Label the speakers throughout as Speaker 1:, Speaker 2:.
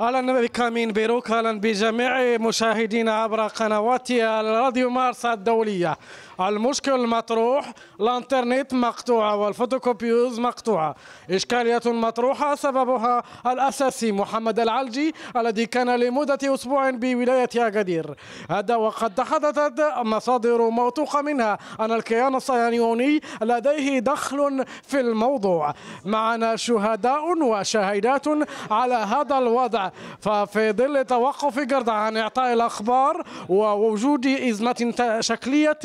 Speaker 1: اهلا بكم من بيروك اهلا بجميع مشاهدينا عبر قنوات الراديو مارس الدوليه المشكل المطروح الانترنت مقطوعه والفوتوكوبيوز مقطوعه اشكاليه مطروحه سببها الاساسي محمد العلجي الذي كان لمده اسبوع بولايه اكادير هذا وقد تحدثت مصادر موثوقه منها ان الكيان الصهيوني لديه دخل في الموضوع معنا شهداء وشهيدات على هذا الوضع ففي ظل توقف جرد عن إعطاء الأخبار ووجود إزمة شكلية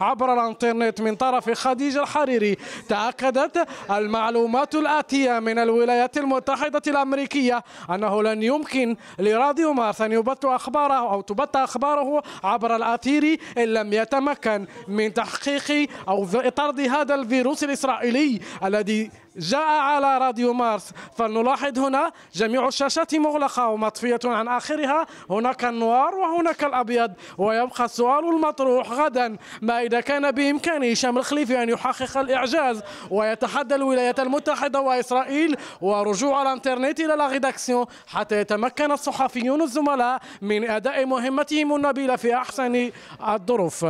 Speaker 1: عبر الانترنت من طرف خديجة الحريري تأكدت المعلومات الآتية من الولايات المتحدة الأمريكية أنه لن يمكن لراديو مارس أن يبث أخباره أو تبث أخباره عبر الأثير إن لم يتمكن من تحقيق أو طرد هذا الفيروس الإسرائيلي الذي جاء على راديو مارس فلنلاحظ هنا جميع الشاشات مغلقة ومطفية عن آخرها هناك النوار وهناك الأبيض ويبقى السؤال المطروح غدا ما إذا كان بإمكان هشام الخليفي أن يحقق الإعجاز ويتحدى الولايات المتحدة وإسرائيل ورجوع الانترنت إلى لاغيداكسيون حتى يتمكن الصحفيون الزملاء من أداء مهمتهم النبيلة في أحسن الظروف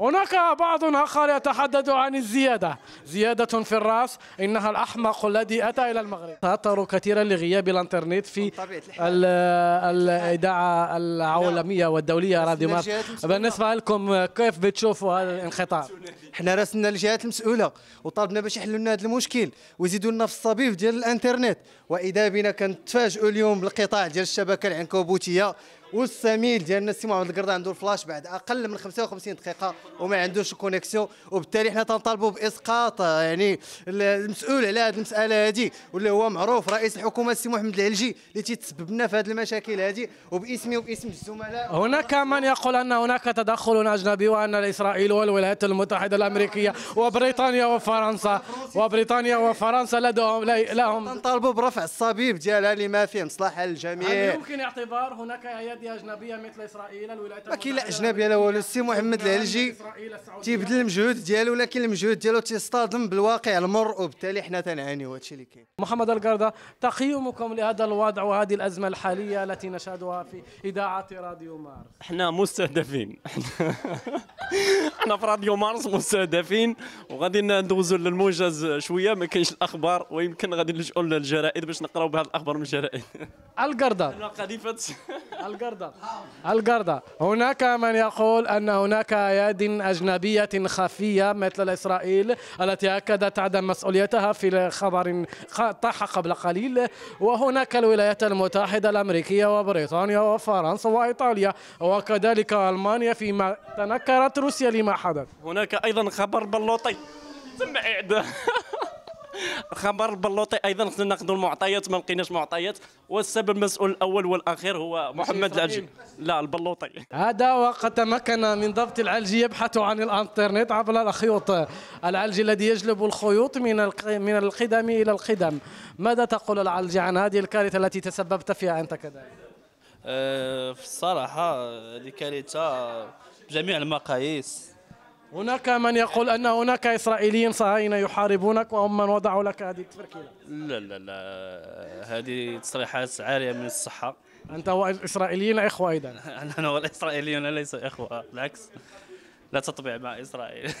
Speaker 1: هناك بعض آخر يتحدث عن الزيادة زيادة في الرأس إنها الأحمق الذي أتى إلى المغرب تأثروا كثيرا لغياب الإنترنت في الإذاعة العالمية نعم. والدولية راديو بالنسبة لكم كيف بتشوفوا هذا
Speaker 2: الانقطاع؟ حنا راسلنا الجهات المسؤولة وطلبنا باش يحلوا لنا هذا المشكل ويزيدوا لنا في الصبيف ديال الإنترنت وإذا بنا كنتفاجئوا اليوم بالقطاع ديال الشبكة العنكبوتية والسميل ديالنا السي محمد القرضا عنده الفلاش بعد اقل من 55 دقيقه وما عندوش الكونيكسيون وبالتالي حنا تنطالبوا باسقاط يعني المسؤول على هذه المساله هذه واللي هو معروف رئيس الحكومه السي محمد العلجي اللي تيتسبب لنا في هذه المشاكل هذه وباسمي وباسم الزملاء
Speaker 1: هناك من يقول ان هناك تدخل اجنبي وان اسرائيل والولايات المتحده الامريكيه وبريطانيا وفرنسا وبريطانيا وفرنسا لديهم
Speaker 2: لهم تنطالبوا برفع الصبيب ديالها لما فيه مصلحه للجميع هل
Speaker 1: يمكن اعتبار هناك ايادي انديه اجنبيه مثل اسرائيل الولايات المتحده لا
Speaker 2: اجنبيه لا والو السي محمد العلجي تيبذل المجهود ديالو ولكن المجهود ديالو تيصطدم بالواقع المر وبالتالي حنا تنعانيو هادشي اللي كاين محمد القرده تقييمكم لهذا الوضع وهذه الازمه الحاليه التي نشهدها في
Speaker 1: اذاعه راديو مارس
Speaker 2: حنا مستهدفين حنا في راديو مارس مستهدفين وغادي ندوزوا للموجز شويه ما كاينش الاخبار ويمكن غادي نلجؤوا للجرائد باش نقراو بهذه الاخبار من الجرائد
Speaker 1: القرده قذيفه القرده القردة القردة هناك من يقول أن هناك أياد أجنبية خفية مثل إسرائيل التي أكدت عدم مسؤوليتها في خبر طاح قبل قليل وهناك الولايات المتحدة الأمريكية وبريطانيا وفرنسا وإيطاليا وكذلك ألمانيا فيما تنكرت روسيا لما حدث هناك أيضا خبر بلوطي تم إعدام خبر البلوطي ايضا خصنا ناخذوا المعطيات ما لقيناش معطيات والسبب المسؤول الاول والاخير هو محمد العلجي لا البلوطي هذا وقد تمكن من ضبط العلجي يبحث عن الانترنت عبر الخيوط العلجي الذي يجلب الخيوط من من القدم الى القدم ماذا تقول العلجي عن هذه الكارثه التي تسببت فيها انت كذلك في
Speaker 2: آه، الصراحه هذه كارثه بجميع المقاييس
Speaker 1: هناك من يقول أن هناك إسرائيليين صهاينة يحاربونك وهم من وضعوا لك هذه التفركيلة
Speaker 2: لا لا لا هذه تصريحات عارية من الصحة أنت اسرائيليين
Speaker 1: إخوة ايضا
Speaker 2: أنا والإسرائيليون ليس إخوة بالعكس لا تطبيع مع إسرائيل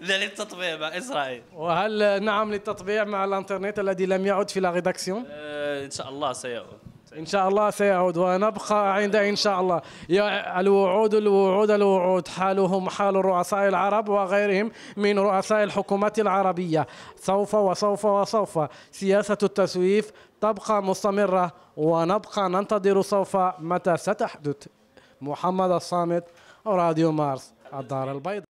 Speaker 2: لا للتطبيع مع إسرائيل
Speaker 1: وهل نعم للتطبيع مع الإنترنت الذي لم يعد في لا
Speaker 2: آه، إن شاء الله سيعود
Speaker 1: إن شاء الله سيعود ونبقى عند إن شاء الله يا الوعود الوعود الوعود حالهم حال رؤساء العرب وغيرهم من رؤساء الحكومات العربية سوف وسوف وسوف سياسة التسويف تبقى مستمرة ونبقى ننتظر سوف متى ستحدث محمد الصامت راديو مارس الدار البيضاء